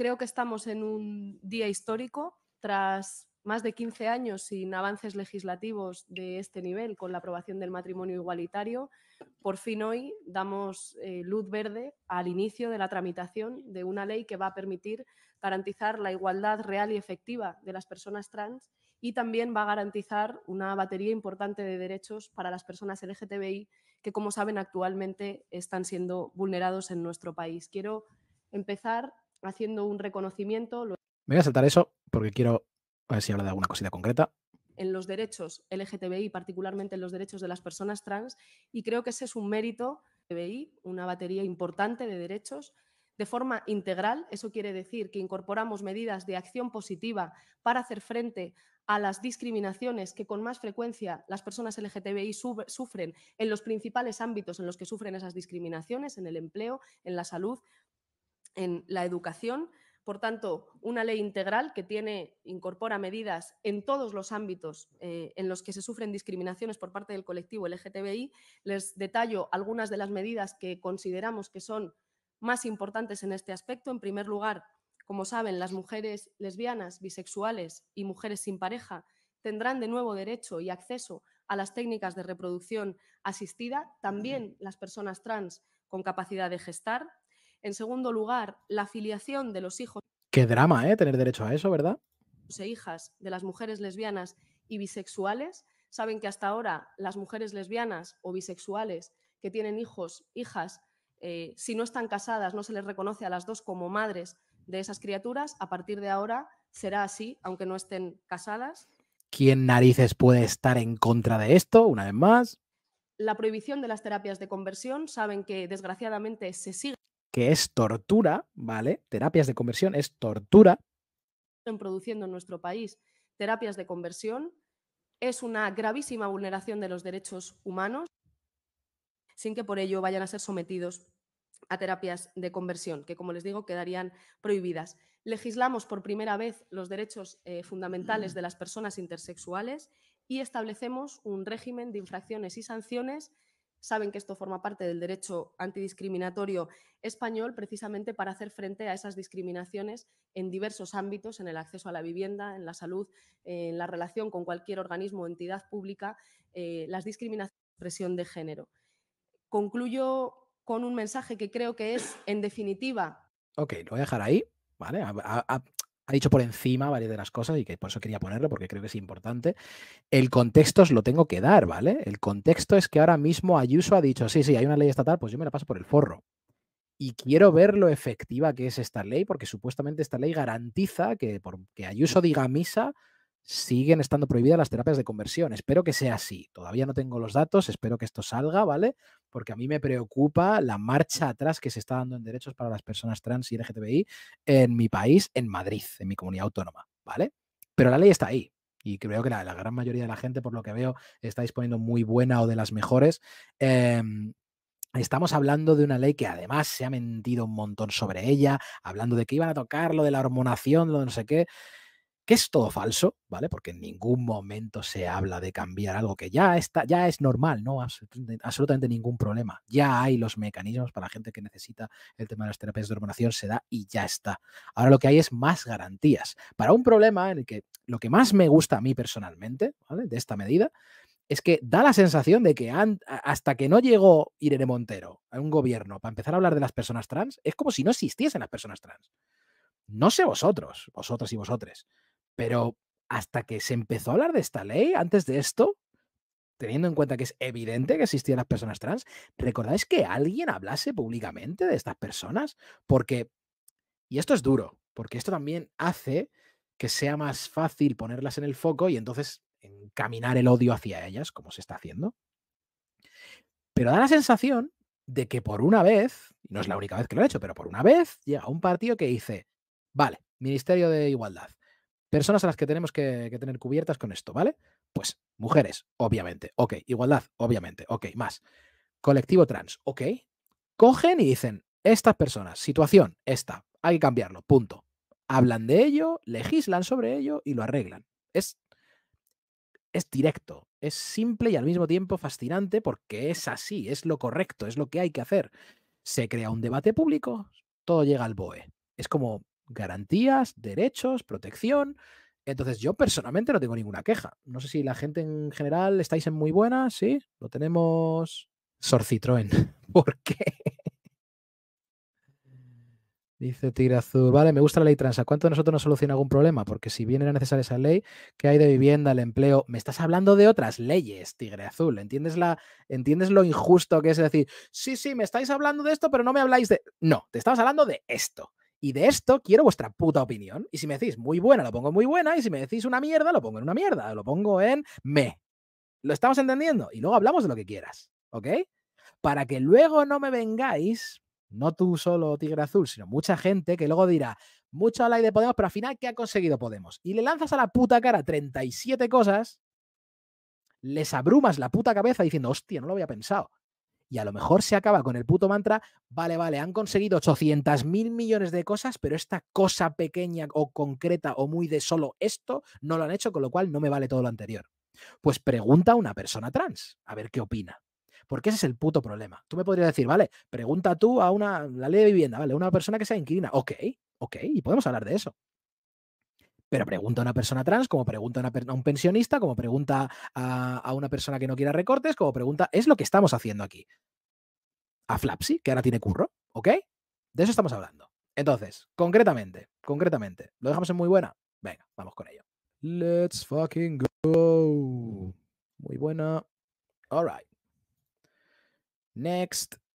creo que estamos en un día histórico tras más de 15 años sin avances legislativos de este nivel con la aprobación del matrimonio igualitario, por fin hoy damos eh, luz verde al inicio de la tramitación de una ley que va a permitir garantizar la igualdad real y efectiva de las personas trans y también va a garantizar una batería importante de derechos para las personas LGTBI que, como saben, actualmente están siendo vulnerados en nuestro país. Quiero empezar haciendo un reconocimiento. Me voy a saltar eso porque quiero a ver si habla de alguna cosita concreta. En los derechos LGTBI, particularmente en los derechos de las personas trans, y creo que ese es un mérito LGTBI, una batería importante de derechos de forma integral. Eso quiere decir que incorporamos medidas de acción positiva para hacer frente a las discriminaciones que con más frecuencia las personas LGTBI sufren en los principales ámbitos en los que sufren esas discriminaciones, en el empleo, en la salud, en la educación. Por tanto, una ley integral que tiene, incorpora medidas en todos los ámbitos eh, en los que se sufren discriminaciones por parte del colectivo LGTBI. Les detallo algunas de las medidas que consideramos que son más importantes en este aspecto. En primer lugar, como saben, las mujeres lesbianas, bisexuales y mujeres sin pareja tendrán de nuevo derecho y acceso a las técnicas de reproducción asistida, también las personas trans con capacidad de gestar, en segundo lugar, la afiliación de los hijos. Qué drama, ¿eh? Tener derecho a eso, ¿verdad? E hijas de las mujeres lesbianas y bisexuales. Saben que hasta ahora las mujeres lesbianas o bisexuales que tienen hijos, hijas, eh, si no están casadas, no se les reconoce a las dos como madres de esas criaturas. A partir de ahora será así, aunque no estén casadas. ¿Quién narices puede estar en contra de esto, una vez más? La prohibición de las terapias de conversión, saben que desgraciadamente se sigue que es tortura, ¿vale? Terapias de conversión es tortura. Produciendo en nuestro país terapias de conversión es una gravísima vulneración de los derechos humanos sin que por ello vayan a ser sometidos a terapias de conversión, que como les digo quedarían prohibidas. Legislamos por primera vez los derechos eh, fundamentales de las personas intersexuales y establecemos un régimen de infracciones y sanciones saben que esto forma parte del derecho antidiscriminatorio español precisamente para hacer frente a esas discriminaciones en diversos ámbitos, en el acceso a la vivienda, en la salud, en la relación con cualquier organismo o entidad pública, eh, las discriminaciones de expresión de género. Concluyo con un mensaje que creo que es, en definitiva... Ok, lo voy a dejar ahí, ¿vale? ha dicho por encima varias de las cosas y que por eso quería ponerlo porque creo que es importante. El contexto os lo tengo que dar, ¿vale? El contexto es que ahora mismo Ayuso ha dicho, sí, sí, hay una ley estatal, pues yo me la paso por el forro. Y quiero ver lo efectiva que es esta ley porque supuestamente esta ley garantiza que porque Ayuso diga misa, siguen estando prohibidas las terapias de conversión. Espero que sea así. Todavía no tengo los datos, espero que esto salga, ¿vale? Porque a mí me preocupa la marcha atrás que se está dando en derechos para las personas trans y LGTBI en mi país, en Madrid, en mi comunidad autónoma, ¿vale? Pero la ley está ahí. Y creo que la, gran mayoría de la gente, por lo que veo, está disponiendo muy buena o de las mejores. Em, estamos hablando de una ley que además se ha mentido un montón sobre ella, hablando de que iban a tocar lo de la hormonación, lo de no sé qué que es todo falso, ¿vale? Porque en ningún momento se habla de cambiar algo que ya está, ya es normal, ¿no? Absolutamente ningún problema. Ya hay los mecanismos para la gente que necesita el tema de las terapias de hormonación, se da y ya está. Ahora lo que hay es más garantías. Para un problema en el que lo que más me gusta a mí personalmente, ¿vale? De esta medida, es que da la sensación de que hasta que no llegó Irene Montero a un gobierno para empezar a hablar de las personas trans, es como si no existiesen las personas trans. No sé vosotros, vosotras y vosotres, pero hasta que se empezó a hablar de esta ley, antes de esto, teniendo en cuenta que es evidente que existían las personas trans, ¿recordáis que alguien hablase públicamente de estas personas? Porque, y esto es duro, porque esto también hace que sea más fácil ponerlas en el foco y entonces encaminar el odio hacia ellas, como se está haciendo. Pero da la sensación de que por una vez, no es la única vez que lo he hecho, pero por una vez llega un partido que dice, vale, Ministerio de Igualdad, Personas a las que tenemos que, tener cubiertas con esto, ¿vale? Pues mujeres, obviamente. Ok, igualdad, obviamente. Ok, más. Colectivo trans, ok. Cogen y dicen, estas personas, situación, esta, hay que cambiarlo, punto. Hablan de ello, legislan sobre ello y lo arreglan. Es, es directo, es simple y al mismo tiempo fascinante porque es así, es lo correcto, es lo que hay que hacer. Se crea un debate público, todo llega al BOE. Es como garantías, derechos, protección. Entonces yo personalmente no tengo ninguna queja. No sé si la gente en general estáis en muy buena, ¿sí? Lo tenemos Sorcitroen. Citroën. ¿Por qué? Dice Tigre Azul vale, me gusta la ley transa. ¿Cuánto de nosotros nos soluciona algún problema? Porque si bien era necesaria esa ley, ¿qué hay de vivienda, el empleo? Me estás hablando de otras leyes, Tigre Azul. ¿Entiendes, la, ¿Entiendes lo injusto que es decir, sí, sí, me estáis hablando de esto, pero no me habláis de. No, te estabas hablando de esto. Y de esto quiero vuestra puta opinión. Y si me decís muy buena, lo pongo muy buena. Y si me decís una mierda, lo pongo en una mierda. Lo pongo en me. ¿Lo estamos entendiendo? Y luego hablamos de lo que quieras. ¿Ok? Para que luego no me vengáis, no tú solo, Tigre Azul, sino mucha gente que luego dirá, mucho like de Podemos, pero al final, ¿qué ha conseguido Podemos? Y le lanzas a la puta cara 37 cosas, les abrumas la puta cabeza diciendo, hostia, no lo había pensado y a lo mejor se acaba con el puto mantra, vale, vale, han conseguido 800 mil millones de cosas, pero esta cosa pequeña o concreta o muy de solo esto no lo han hecho, con lo cual no me vale todo lo anterior. Pues pregunta a una persona trans, a ver qué opina. Porque ese es el puto problema. Tú me podrías decir, vale, pregunta tú a una, la ley de vivienda, vale, a una persona que sea inquilina. Ok, ok, y podemos hablar de eso. Pero pregunta a una persona trans, como pregunta a un pensionista, como pregunta a, a una persona que no quiera recortes, como pregunta, es lo que estamos haciendo aquí. A Flapsy, que ahora tiene curro, ¿ok? De eso estamos hablando. Entonces, concretamente, concretamente, ¿lo dejamos en muy buena? Venga, vamos con ello. Let's fucking go. Muy buena. All right. Next.